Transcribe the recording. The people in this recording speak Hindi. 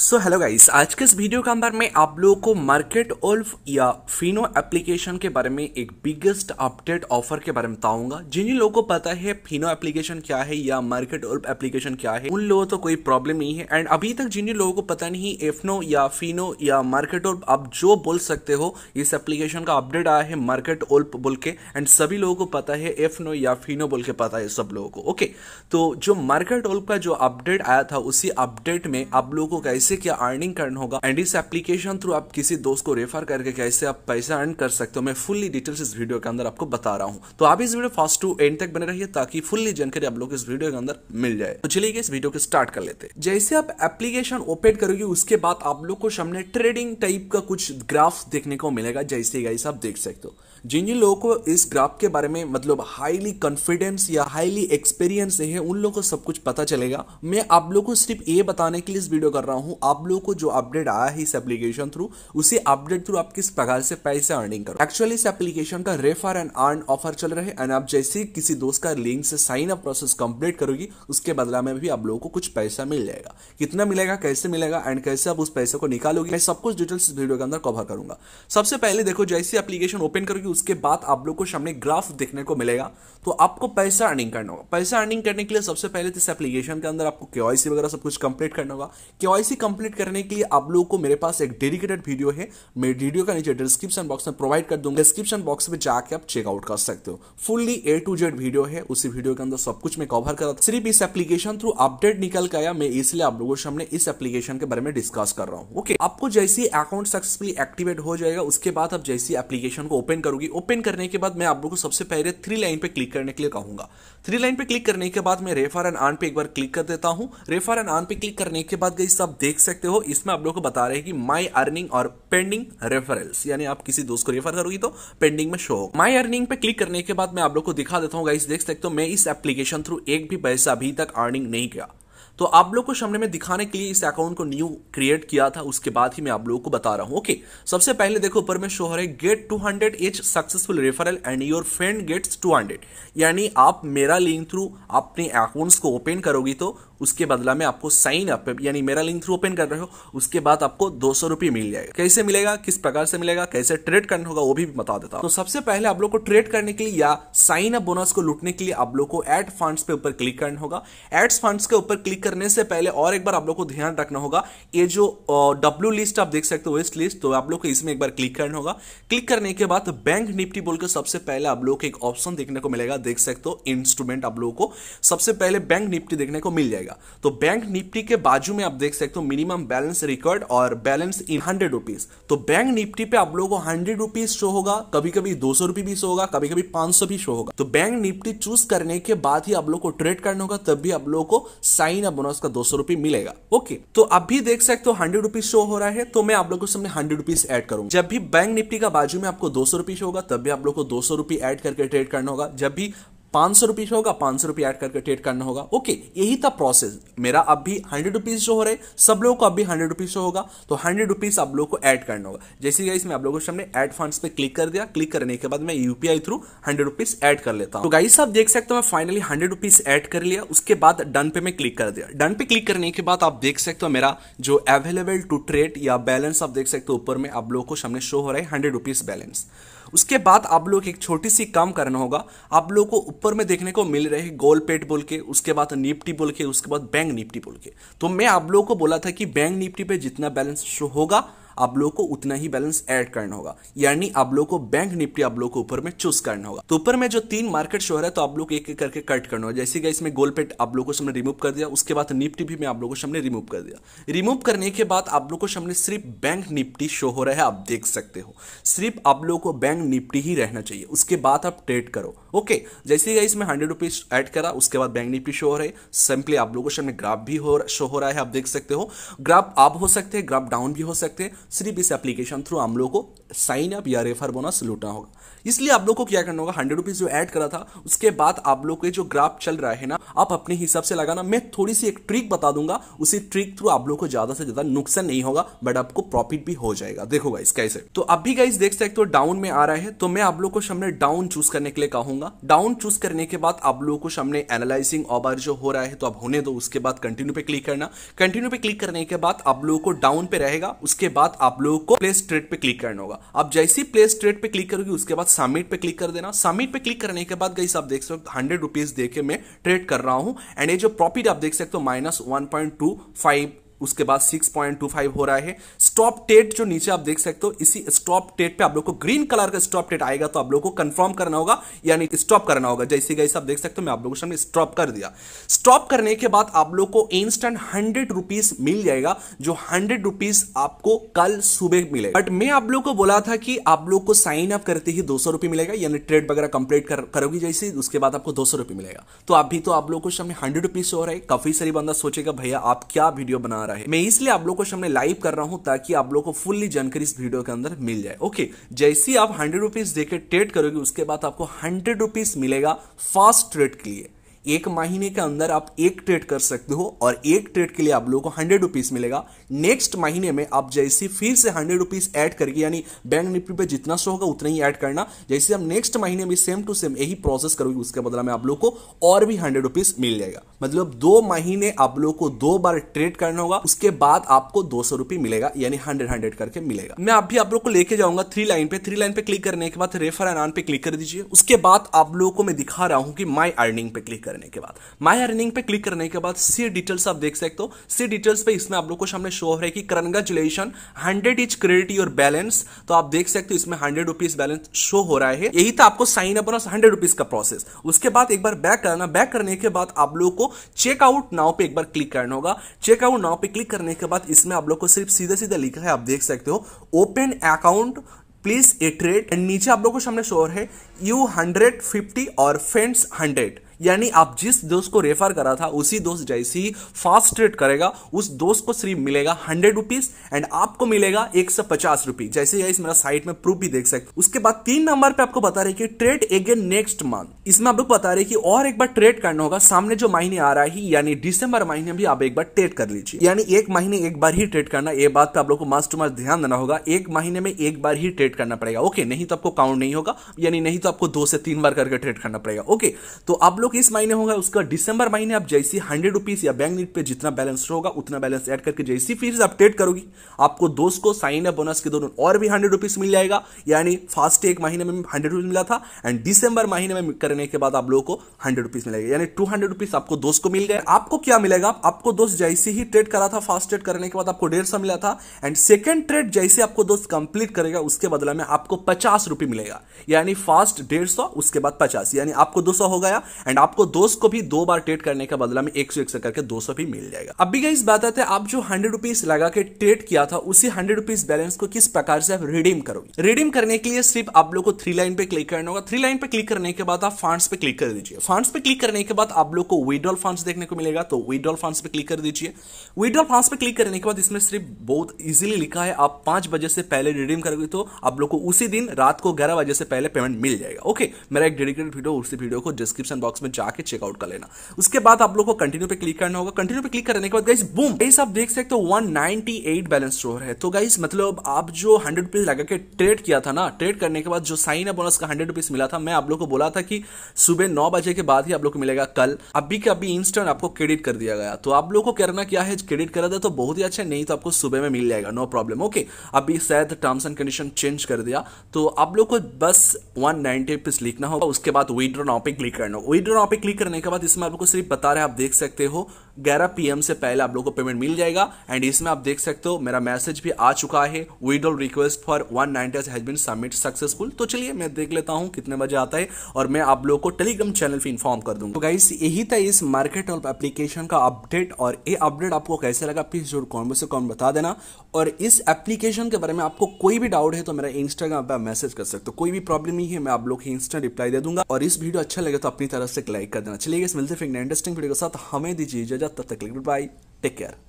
सो हेलो गाइस आज के इस वीडियो के अंदर मैं आप लोगों को मार्केट ओल्फ या फिनो एप्लीकेशन के बारे में एक बिगेस्ट अपडेट ऑफर के बारे में बताऊंगा जिन लोगों को पता है फिनो एप्लीकेशन क्या है या मार्केट ओल्फ एप्लीकेशन क्या है उन लोगों तो कोई प्रॉब्लम नहीं है एंड अभी तक जिन लोगों को पता नहीं एफनो या फिनो या मार्केट ओल्फ आप जो बोल सकते हो इस एप्लीकेशन का अपडेट आया है मार्केट ओल्फ बोल के एंड सभी लोगों को पता है एफनो या फिनो बोल के पता है सब लोगों को ओके तो जो मार्केट ओल्फ का जो अपडेट आया था उसी अपडेट में आप लोगों को कैसे क्या अर्निंग करना होगा एंड इस एप्लीकेशन थ्रू आप किसी दोस्त को रेफर करके कैसे आप पैसा अर्न कर सकते हो मैं फुल्ली डिटेल्स इस वीडियो के अंदर आपको बता रहा हूँ तो आप इस वीडियो फास्ट टू एंड तक बने रहिए ताकि फुल्ली जानकारी आप लोग इस वीडियो के अंदर मिल जाए तो चलिए इस वीडियो को स्टार्ट कर लेते हैं जैसे आप एप्लीकेशन ओपन करोगे उसके बाद आप लोग को सामने ट्रेडिंग टाइप का कुछ ग्राफ देखने को मिलेगा जैसे गाइस आप देख सकते हो जिन जिन लोगों को इस ग्राफ के बारे में मतलब हाईली कॉन्फिडेंस या हाईली एक्सपीरियंस है उन लोगों को सब कुछ पता चलेगा मैं आप लोगों को सिर्फ ये बताने के लिए इस वीडियो कर रहा हूँ आप लोगों को जो अपडेट आया है इस एप्लीकेशन थ्रू उसी अपडेट थ्रू आप किस प्रकार से पैसे अर्निंग करो एक्चुअली इस एप्लीकेशन का रेफर एंड अर्न ऑफर चल रहा है एंड आप जैसे किसी दोस्त का लिंक से साइन अप प्रोसेस कंप्लीट करोगी उसके बदला में भी आप लोगों को कुछ पैसा मिल जाएगा कितना मिलेगा कैसे मिलेगा एंड कैसे आप उस पैसे को निकालोगे मैं सब कुछ डिटेल्स वीडियो के अंदर कवर करूंगा सबसे पहले देखो जैसी एप्लीकेशन ओपन करोगी उसके बाद आप लोग को सामने ग्राफ देखने को मिलेगा तो आपको पैसा अर्निंग करना होगा पैसा अर्निंग करने के लिए सबसे पहले तो इस एप्लीकेशन के अंदर आपको के वगैरह सब कुछ कंप्लीट करना होगा के कंप्लीट करने के लिए आप लोगों को मेरे पास एक डेडिकेटेड वीडियो है मैं वीडियो का नीचे डिस्क्रिप्शन बॉक्स में प्रोवाइड कर दूंगा डिस्क्रिप्शन बॉक्स में जाकर आप चेकआउट कर सकते हो fully A to Z video है उसी वीडियो के अंदर सब कुछ मैं कवर करा सिर्फ इस एप्लीकेशन थ्रू अपडेट निकल के आया मैं इसलिए आप लोगों के सामने इस एप्लीकेशन के बारे में डिस्कस कर रहा हूँ ओके आपको जैसे अकाउंट सक्सेसफुली एक्टिवेट हो जाएगा उसके बाद आप जैसी एप्लीकेशन को ओपन करोगे होगी ओपन करने के बाद मैं आप लोग को सबसे पहले थ्री लाइन पे क्लिक करने के लिए कहूंगा थ्री लाइन पे क्लिक करने के बाद मैं रेफर एंड आन पे एक बार क्लिक कर देता हूँ रेफर एंड आन पे क्लिक करने के बाद गई सब देख सकते हो इसमें आप लोग को बता रहे हैं कि माई अर्निंग और पेंडिंग रेफरेंस यानी आप किसी दोस्त को रेफर करोगी तो पेंडिंग में शो होगा माई अर्निंग पे क्लिक करने के बाद मैं आप लोग को दिखा देता हूँ गाइस देख सकते हो मैं इस एप्लीकेशन थ्रू एक भी पैसा अभी तक अर्निंग नहीं किया तो आप लोग को सामने में दिखाने के लिए इस अकाउंट को न्यू क्रिएट किया था उसके बाद ही मैं आप लोगों को बता रहा हूं ओके सबसे पहले देखो ऊपर में शो हो रहा है get two hundred is successful referral and your friend gets two hundred यानी आप मेरा लिंक थ्रू अपने अकाउंट्स को ओपन करोगी तो उसके बदला में आपको साइन अप यानी मेरा लिंक थ्रू ओपन कर रहे हो उसके बाद आपको दो सौ रुपये मिल जाएगा कैसे मिलेगा किस प्रकार से मिलेगा कैसे ट्रेड करना होगा वो भी बता देता हूँ तो सबसे पहले आप लोग को ट्रेड करने के लिए या साइन अप बोनस को लुटने के लिए आप लोग को एड फंड्स पे ऊपर क्लिक करना होगा एड्स फंड्स के ऊपर क्लिक करने से पहले और एक बार आप लोग को ध्यान रखना होगा ये जो डब्ल्यू लिस्ट आप देख सकते हो वेस्ट लिस्ट तो आप लोग को इसमें एक बार क्लिक करना होगा क्लिक करने के बाद बैंक निफ्टी बोलकर सबसे पहले आप लोग को एक ऑप्शन देखने को मिलेगा देख सकते हो इंस्ट्रूमेंट आप लोगों को सबसे पहले बैंक निफ्टी देखने को मिल जाएगा जाएगा तो बैंक निफ्टी के बाजू में आप देख सकते हो मिनिमम बैलेंस रिकॉर्ड और बैलेंस इन हंड्रेड रुपीज तो बैंक निफ्टी पे आप लोगों को हंड्रेड रुपीज शो होगा कभी कभी दो सौ रुपीज भी शो होगा कभी कभी पांच सौ भी शो होगा तो बैंक निफ्टी चूज करने के बाद ही आप लोग को ट्रेड करना होगा तब भी आप लोगों को साइन या बोनस का दो सौ रुपये मिलेगा ओके तो अब भी देख सकते हो हंड्रेड रुपीज शो हो रहा है तो मैं आप लोगों को सामने हंड्रेड रुपीज एड करूंगा जब भी बैंक निफ्टी का बाजू में आपको दो सौ रुपीज होगा तब भी आप लोग को दो सौ रुपये एड करके ट्रेड करना होगा जब भी पांच सौ रुपीज़ होगा पांच सौ रुपये ऐड करके ट्रेड करना होगा ओके यही था प्रोसेस मेरा अब भी हंड्रेड रुपीज़ जो हो रहे सब लोगों को अब भी हंड्रेड रुपीज़ होगा तो हंड्रेड रुपीज़ आप लोग को ऐड करना होगा जैसे गाइस मैं आप लोगों के सामने ऐड फंड्स पे क्लिक कर दिया क्लिक करने के बाद मैं UPI through hundred rupees add कर लेता हूँ तो गाइस आप देख सकते हो मैं फाइनली हंड्रेड रुपीज़ ऐड कर लिया उसके बाद डन पे मैं क्लिक कर दिया डन पे क्लिक करने के बाद आप देख सकते हो मेरा जो अवेलेबल टू ट्रेड या बैलेंस आप देख सकते हो ऊपर में आप लोगों को सामने शो हो रहा है हंड्रेड रुपीज़ बैलेंस उसके बाद आप लोग एक छोटी सी काम करना होगा आप लोग को ऊपर में देखने को मिल रहे गोल पेट बोल के उसके बाद निपटी बोल के उसके बाद बैंक निपटी बोल के तो मैं आप लोगों को बोला था कि बैंक निपटी पे जितना बैलेंस शो होगा आप लोग को उतना ही बैलेंस ऐड करना होगा यानी आप लोग को बैंक निफ्टी आप लोग को ऊपर में चूज करना होगा तो ऊपर में जो तीन मार्केट शो है तो आप लोग एक एक करके कट करना होगा जैसे कि इसमें गोल पेट आप लोगों को सामने रिमूव कर दिया उसके बाद निफ्टी भी मैं आप लोगों को सामने रिमूव कर दिया रिमूव करने के बाद आप लोग को सामने सिर्फ बैंक निफ्टी शो हो रहा है आप देख सकते हो सिर्फ आप लोग को बैंक निफ्टी ही रहना चाहिए उसके बाद आप ट्रेड करो ओके जैसे ही इसमें हंड्रेड रुपीज एड करा उसके बाद बैंक निफ्टी शो हो रहे सिंपली आप लोगों को सामने ग्राफ भी हो शो हो रहा है आप देख सकते हो ग्राफ अप हो सकते हैं ग्राफ डाउन भी हो सकते हैं सिर्फ इस एप्लीकेशन थ्रू हम लोग को साइन अप या रेफर बोनस लूटना होगा इसलिए आप लोग को क्या करना होगा हंड्रेड रुपीज़ जो ऐड करा था उसके बाद आप लोग के जो ग्राफ चल रहा है ना आप अपने हिसाब से लगाना मैं थोड़ी सी एक ट्रिक बता दूंगा उसी ट्रिक थ्रू आप लोग को ज़्यादा से ज़्यादा नुकसान नहीं होगा बट आपको प्रॉफिट भी हो जाएगा देखो गाइस कैसे तो अब भी गाइस देख सकते हो डाउन तो में आ रहा है तो मैं आप लोग को सामने डाउन चूज करने के लिए कहूंगा डाउन चूज करने के बाद आप लोग को सामने एनालाइजिंग ऑबर जो हो रहा है तो आप होने दो उसके बाद कंटिन्यू पे क्लिक करना कंटिन्यू पे क्लिक करने के बाद आप लोगों को डाउन पे रहेगा उसके बाद आप लोगों को प्लेस ट्रेड पे क्लिक करना होगा आप जैसे ही प्लेस ट्रेड पे क्लिक करोगे उसके बाद सबमिट पे क्लिक कर देना सबमिट पे क्लिक करने के बाद गई आप देख सकते हो हंड्रेड रुपीज दे के मैं ट्रेड कर रहा हूं एंड ये जो प्रॉफिट आप देख सकते हो minus one point two five उसके बाद 6.25 हो रहा है स्टॉप टेट जो नीचे आप देख सकते हो इसी स्टॉप टेट पे आप लोग को ग्रीन कलर का स्टॉप टेट आएगा तो आप लोग को कंफर्म करना होगा यानी स्टॉप करना होगा जैसे गाइस आप देख सकते हो मैं आप लोगों को सामने स्टॉप कर दिया स्टॉप करने के बाद आप लोग को इंस्टेंट हंड्रेड रुपीज मिल जाएगा जो हंड्रेड रुपीज आपको कल सुबह मिलेगा बट मैं आप लोग को बोला था कि आप लोग को साइन अप करते ही दो सौ मिलेगा यानी ट्रेड वगैरह कंप्लीट करोगी जैसे उसके बाद आपको दो सौ मिलेगा तो अभी तो आप लोग को सामने हंड्रेड रुपीज हो रहा है काफी सारी बंदा सोचेगा भैया आप क्या वीडियो बना रहे रहा है मैं इसलिए आप लोग को सामने लाइव कर रहा हूं ताकि आप लोग को फुल्ली जानकारी इस वीडियो के अंदर मिल जाए ओके जैसे आप हंड्रेड रुपीज देकर ट्रेड करोगे उसके बाद आपको हंड्रेड रुपीज मिलेगा फास्ट ट्रेड के लिए एक महीने के अंदर आप एक ट्रेड कर सकते हो और एक ट्रेड के लिए आप लोगों को हंड्रेड रुपीज मिलेगा नेक्स्ट महीने में आप जैसे फिर से हंड्रेड रुपीज ऐड करके यानी बैंक निफ्टी पे जितना सो होगा उतना ही ऐड करना जैसे आप नेक्स्ट महीने में सेम टू सेम यही प्रोसेस करोगे उसके बदला में आप लोग को और भी हंड्रेड रुपीज मिल जाएगा मतलब दो महीने आप लोग को दो बार ट्रेड करना होगा उसके बाद आपको दो सौ मिलेगा यानी हंड्रेड हंड्रेड करके मिलेगा मैं अभी आप लोग को लेके जाऊंगा थ्री लाइन पे थ्री लाइन पे क्लिक करने के बाद रेफर एनान पे क्लिक कर दीजिए उसके बाद आप लोगों को मैं दिखा रहा हूं कि माई अर्निंग पे क्लिक कर करने के बाद माय अर्निंग पे क्लिक करने के बाद सी डिटेल्स आप देख सकते हो सी डिटेल्स पे इसमें आप लोग को सामने शो हो रहा है कि congratulation hundred is credit your balance तो आप देख सकते हो इसमें हंड्रेड रुपीज बैलेंस शो हो रहा है यही था आपको साइन अप और हंड्रेड रुपीज का प्रोसेस उसके बाद एक बार बैक करना बैक करने के बाद आप लोग को चेकआउट नाव पे एक बार क्लिक करना होगा चेकआउट नाव पे क्लिक करने के बाद इसमें आप लोग को सिर्फ सीधा सीधा लिखा है आप देख सकते हो open account please a and नीचे आप लोगों को सामने शोर है यू हंड्रेड फिफ्टी और फ्रेंड्स हंड्रेड यानी आप जिस दोस्त को रेफर करा था उसी दोस्त जैसे ही फास्ट ट्रेड करेगा उस दोस्त को सिर्फ मिलेगा हंड्रेड रुपीज एंड आपको मिलेगा एक सौ पचास रुपीज जैसे इस मेरा साइट में प्रूफ भी देख सकते उसके बाद तीन नंबर पे आपको बता रहे कि ट्रेड अगेन नेक्स्ट मंथ इसमें आप लोग बता रहे कि और एक बार ट्रेड करना होगा सामने जो महीने आ रहा है यानी दिसंबर महीने भी आप एक बार ट्रेड कर लीजिए यानी एक महीने एक बार ही ट्रेड करना ये बात पे आप लोग को मास्ट टू ध्यान देना होगा एक महीने में एक बार ही ट्रेड करना पड़ेगा ओके नहीं तो आपको काउंट नहीं होगा यानी नहीं तो आपको दो से तीन बार करके ट्रेड करना पड़ेगा ओके तो आप लोग किस महीने होगा उसका दिसंबर महीने आप जैसी हंड्रेड रुपीज या बैंक नीट पे जितना बैलेंस होगा उतना बैलेंस ऐड करके जैसी फीस अपडेट करोगी आपको दोस्त को साइन अप बोनस के दोनों और भी हंड्रेड रुपीज मिल जाएगा यानी फास्ट एक महीने में हंड्रेड रुपीज मिला था एंड दिसंबर महीने में करने के बाद आप लोगों को हंड्रेड रुपीज मिलेगा यानी टू हंड्रेड रुपीज आपको दोस्त को मिल गए आपको क्या मिलेगा आपको दोस्त जैसे ही ट्रेड करा था फास्ट ट्रेड करने के बाद आपको डेढ़ सौ मिला था एंड सेकेंड ट्रेड जैसे आपको दोस्त कंप्लीट करेगा उसके बदला में आपको पचास रुपये मिलेगा यानी फास्ट डेढ़ सौ उसके बाद पचास यानी आपको दो सौ हो गया एंड आपको दोस्त को भी दो बार ट्रेड करने का बदला में एक सौ एक सौ करके दो सौ भी मिल जाएगा अब भी इस बात आते आप जो हंड्रेड रुपीज लगा के ट्रेड किया था उसी हंड्रेड रुपीज बैलेंस को किस प्रकार से आप रिडीम करोगे रिडीम करने के लिए सिर्फ आप लोग को थ्री लाइन पे क्लिक करना होगा थ्री लाइन पे क्लिक करने के बाद आप फंड्स पे क्लिक कर दीजिए फंड्स पे क्लिक करने के बाद आप लोग को विड्रॉल फंड्स देखने को मिलेगा तो विड्रॉल फंड्स पे क्लिक कर दीजिए विड्रॉल फंड्स पे क्लिक करने के बाद इसमें सिर्फ बहुत इजिली लिखा है आप पांच बजे से पहले रिडीम करोगे तो आप लोग को उसी दिन रात को ग्यारह बजे से पहले पेमेंट मिल जाएगा ओके मेरा एक डेडिकेटेड वीडियो उसी वीडियो को डिस्क्रिप्शन बॉक्स में जाके चेकआउट कर लेना उसके बाद आप लोग को कंटिन्यू पे क्लिक करना होगा कंटिन्यू पे क्लिक करने के बाद गाइस बूम गाइस आप देख सकते हो 198 बैलेंस स्टोर है तो गाइस मतलब आप जो हंड्रेड रुपीज लगा के ट्रेड किया था ना ट्रेड करने के बाद जो साइन अप बोनस का हंड्रेड रुपीज मिला था मैं आप लोग को बोला था कि सुबह नौ बजे के बाद ही आप लोग को मिलेगा कल अभी के अभी इंस्टेंट आपको क्रेडिट कर दिया गया तो आप लोग को करना क्या है क्रेडिट करा था तो बहुत ही अच्छा नहीं तो आपको सुबह में मिल जाएगा नो प्रॉब्लम ओके अभी शायद टर्म्स एंड कंडीशन चेंज कर दिया तो आप लोग को बस वन नाइनटी रुपीज लिखना होगा उसके बाद विड्रॉ नाउ पे क्लिक करना होगा विड्रॉ वीडियो यहाँ पे क्लिक करने के बाद इसमें आपको सिर्फ बता रहे हैं आप देख सकते हो ग्यारह पी से पहले आप लोग को पेमेंट मिल जाएगा एंड इसमें आप देख सकते हो मेरा मैसेज भी आ चुका है withdrawal request for one ninety has been submit successful तो चलिए मैं देख लेता हूँ कितने बजे आता है और मैं आप लोगों को टेलीग्राम चैनल पर इन्फॉर्म कर दूंगा तो गाइस यही था इस मार्केट और एप्लीकेशन का अपडेट और ये अपडेट आपको कैसे लगा प्लीज जरूर कॉमेंट से कॉमेंट बता देना और इस एप्लीकेशन के बारे में आपको कोई भी डाउट है तो मेरा इंस्टाग्राम पर मैसेज कर सकते हो कोई भी प्रॉब्लम नहीं है मैं आप लोग इंस्टेंट रिप्लाई दे दूंगा और इस वीडियो अच्छा लगे तो अपनी तरफ से लाइक कर देना चलिए मिलते फिर इंटरेस्टिंग वीडियो के साथ हमें दीजिए data tackling. Goodbye. Take care.